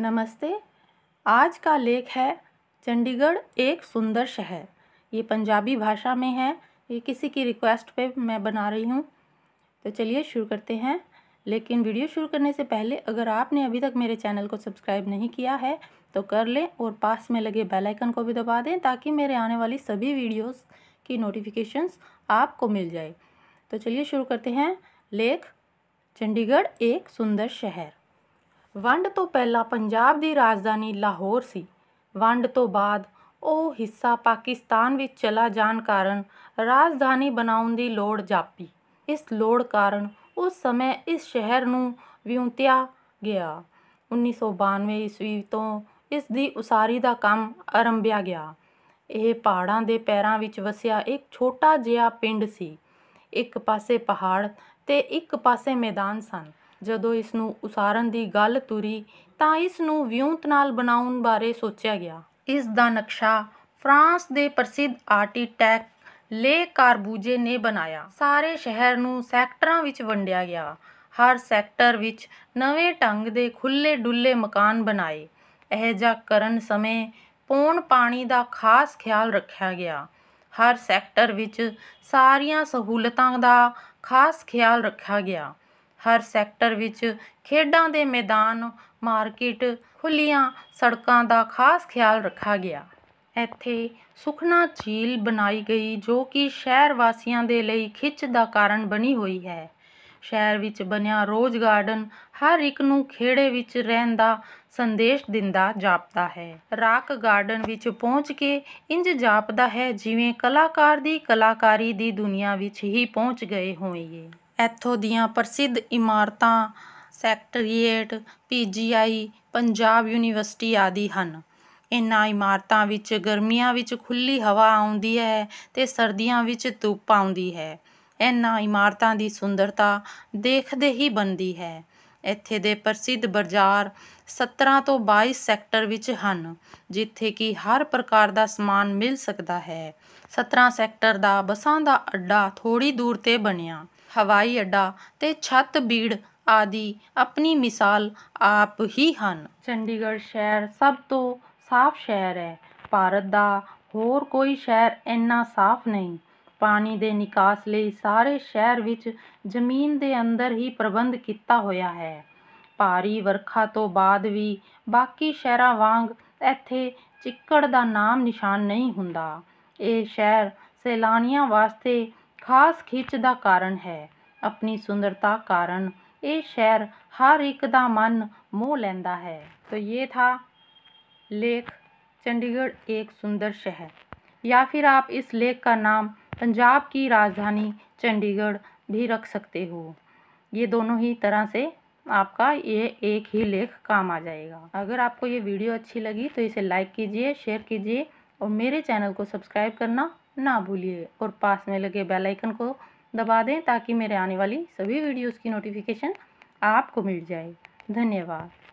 नमस्ते आज का लेख है चंडीगढ़ एक सुंदर शहर ये पंजाबी भाषा में है ये किसी की रिक्वेस्ट पे मैं बना रही हूँ तो चलिए शुरू करते हैं लेकिन वीडियो शुरू करने से पहले अगर आपने अभी तक मेरे चैनल को सब्सक्राइब नहीं किया है तो कर लें और पास में लगे बेल आइकन को भी दबा दें ताकि मेरे आने वाली सभी वीडियोस की नोटिफिकेशंस आपको मिल जाए तो चलिए शुरू करते हैं लेख चंडीगढ़ एक सुंदर शहर ਵੰਡ ਤੋਂ ਪਹਿਲਾਂ ਪੰਜਾਬ ਦੀ ਰਾਜਧਾਨੀ ਲਾਹੌਰ ਸੀ ਵੰਡ ਤੋਂ ਬਾਅਦ ਉਹ ਹਿੱਸਾ ਪਾਕਿਸਤਾਨ ਵਿੱਚ ਚਲਾ ਜਾਣ ਕਾਰਨ ਰਾਜਧਾਨੀ ਬਣਾਉਣ ਦੀ ਲੋੜ ਜਾਪੀ ਇਸ ਲੋੜ ਕਾਰਨ ਉਸ ਸਮੇਂ ਇਸ ਸ਼ਹਿਰ ਨੂੰ ਵਿਉਂਤਿਆ ਗਿਆ 1992 ਈਸਵੀ ਤੋਂ ਇਸ ਦੀ ਉਸਾਰੀ ਦਾ ਕੰਮ ਆਰੰਭਿਆ ਗਿਆ ਇਹ ਪਹਾੜਾਂ ਦੇ ਪੈਰਾਂ ਵਿੱਚ ਵਸਿਆ ਇੱਕ ਛੋਟਾ ਜਿਹਾ ਪਿੰਡ ਸੀ ਇੱਕ ਪਾਸੇ ਪਹਾੜ ਤੇ ਇੱਕ ਪਾਸੇ ਮੈਦਾਨ ਸਨ ਜਦੋਂ ਇਸ ਨੂੰ ਉਸਾਰਨ ਦੀ ਗੱਲ ਤੁਰੀ ਤਾਂ ਇਸ ਨੂੰ ਵਿਉਂਤ ਨਾਲ ਬਣਾਉਣ ਬਾਰੇ ਸੋਚਿਆ ਗਿਆ ਇਸ ਦਾ ਨਕਸ਼ਾ ਫਰਾਂਸ ਦੇ ਪ੍ਰਸਿੱਧ ਆਰਕੀਟੈਕਟ ਲੇ ਕਾਰਬੂਜੇ ਨੇ ਬਣਾਇਆ ਸਾਰੇ ਸ਼ਹਿਰ ਨੂੰ ਸੈਕਟਰਾਂ ਵਿੱਚ ਵੰਡਿਆ ਗਿਆ ਹਰ ਸੈਕਟਰ ਵਿੱਚ ਨਵੇਂ ਢੰਗ ਦੇ ਖੁੱਲੇ ਡੁੱਲੇ ਮਕਾਨ ਬਣਾਏ ਇਹ ਜਾ ਕਰਨ ਸਮੇਂ ਪੌਣ ਪਾਣੀ ਦਾ ਖਾਸ ਖਿਆਲ ਰੱਖਿਆ ਗਿਆ ਹਰ ਸੈਕਟਰ ਵਿੱਚ ਸਾਰੀਆਂ ਸਹੂਲਤਾਂ ਦਾ ਖਾਸ ਖਿਆਲ ਰੱਖਿਆ ਗਿਆ ਹਰ ਸੈਕਟਰ ਵਿੱਚ ਖੇਡਾਂ ਦੇ ਮੈਦਾਨ ਮਾਰਕੀਟ ਖੁੱਲ੍ਹੀਆਂ ਸੜਕਾਂ ਦਾ ਖਾਸ ਖਿਆਲ ਰੱਖਿਆ ਗਿਆ ਇੱਥੇ ਸੁਖਨਾ ਝੀਲ ਬਣਾਈ ਗਈ ਜੋ ਕਿ ਸ਼ਹਿਰ ਵਾਸੀਆਂ ਦੇ ਲਈ ਖਿੱਚ ਦਾ ਕਾਰਨ ਬਣੀ ਹੋਈ ਹੈ ਸ਼ਹਿਰ ਵਿੱਚ ਬਣਿਆ ਰੋਜ਼ ਗਾਰਡਨ ਹਰ ਇੱਕ ਨੂੰ ਖੇੜੇ ਵਿੱਚ ਰਹਿਣ ਦਾ ਸੰਦੇਸ਼ ਦਿੰਦਾ ਜਾਪਦਾ ਹੈ ਰਾਕ ਗਾਰਡਨ ਵਿੱਚ ਪਹੁੰਚ ਕੇ ਇੰਜ ਜਾਪਦਾ ਹੈ ਜਿਵੇਂ ਕਲਾਕਾਰ ਦੀ ਕਲਾਕਾਰੀ ਦੀ ਦੁਨੀਆ ਵਿੱਚ ਹੀ ਪਹੁੰਚ ਗਏ ਹੋਈਏ ਇੱਥੋਂ ਦੀਆਂ ਪ੍ਰਸਿੱਧ ਇਮਾਰਤਾਂ ਸੈਕਟਰੀਏਟ ਪੀਜੀਆਈ ਪੰਜਾਬ ਯੂਨੀਵਰਸਿਟੀ ਆਦਿ ਹਨ ਇਨ੍ਹਾਂ ਇਮਾਰਤਾਂ ਵਿੱਚ ਗਰਮੀਆਂ ਵਿੱਚ ਖੁੱਲੀ ਹਵਾ ਆਉਂਦੀ ਹੈ ਤੇ ਸਰਦੀਆਂ ਵਿੱਚ ਧੁੱਪ ਆਉਂਦੀ ਹੈ ਇਨ੍ਹਾਂ ਇਮਾਰਤਾਂ ਦੀ ਸੁੰਦਰਤਾ ਦੇਖਦੇ ਹੀ ਬਣਦੀ ਹੈ ਇੱਥੇ ਦੇ ਪ੍ਰਸਿੱਧ ਬਾਜ਼ਾਰ 17 ਤੋਂ 22 ਸੈਕਟਰ ਵਿੱਚ ਹਨ ਜਿੱਥੇ ਕਿ ਹਰ ਪ੍ਰਕਾਰ ਦਾ ਸਮਾਨ ਮਿਲ ਸਕਦਾ ਹੈ 17 ਸੈਕਟਰ ਦਾ ਬਸਾਂ ਦਾ ਅੱਡਾ ਥੋੜੀ ਦੂਰ 'ਤੇ ਬਣਿਆ ਹਵਾਈ ਅੱਡਾ ਤੇ ਛੱਤ ਬੀੜ ਆਦਿ ਆਪਣੀ ਮਿਸਾਲ ਆਪ ਹੀ ਹਨ ਚੰਡੀਗੜ੍ਹ ਸ਼ਹਿਰ ਸਭ ਤੋਂ ਸਾਫ਼ ਸ਼ਹਿਰ ਹੈ ਭਾਰਤ ਦਾ ਹੋਰ ਕੋਈ ਸ਼ਹਿਰ ਇੰਨਾ ਸਾਫ਼ ਨਹੀਂ ਪਾਣੀ ਦੇ ਨਿਕਾਸ ਲਈ ਸਾਰੇ ਸ਼ਹਿਰ ਵਿੱਚ ਜ਼ਮੀਨ ਦੇ ਅੰਦਰ ਹੀ ਪ੍ਰਬੰਧ ਕੀਤਾ ਹੋਇਆ ਹੈ ਭਾਰੀ ਵਰਖਾ ਤੋਂ ਬਾਅਦ ਵੀ ਬਾਕੀ ਸ਼ਹਿਰਾਂ ਵਾਂਗ ਇੱਥੇ ਚਿੱਕੜ ਦਾ ਨਾਮ ਨਿਸ਼ਾਨ ਨਹੀਂ ਹੁੰਦਾ ਇਹ ਸ਼ਹਿਰ ਸੈਲਾਨੀਆਂ ਵਾਸਤੇ ਖਾਸ ਖਿੱਚ ਦਾ ਕਾਰਨ ਹੈ ਆਪਣੀ ਸੁੰਦਰਤਾ ਕਾਰਨ ਇਹ ਸ਼ਹਿਰ ਹਰ ਇੱਕ ਦਾ ਮਨ ਮੋਹ ਲੈਂਦਾ ਹੈ ਤਾਂ ਇਹ ਥਾ ਲੇਖ ਚੰਡੀਗੜ੍ਹ ਇੱਕ ਸੁੰਦਰ ਸ਼ਹਿਰ ਜਾਂ ਫਿਰ ਆਪ ਇਸ ਲੇਖ ਦਾ ਨਾਮ पंजाब की राजधानी चंडीगढ़ भी रख सकते हो ये दोनों ही तरह से आपका ये एक ही लेख काम आ जाएगा अगर आपको ये वीडियो अच्छी लगी तो इसे लाइक कीजिए शेयर कीजिए और मेरे चैनल को सब्सक्राइब करना ना भूलिए और पास में लगे बेल आइकन को दबा दें ताकि मेरे आने वाली सभी वीडियोस की नोटिफिकेशन आपको मिल जाए धन्यवाद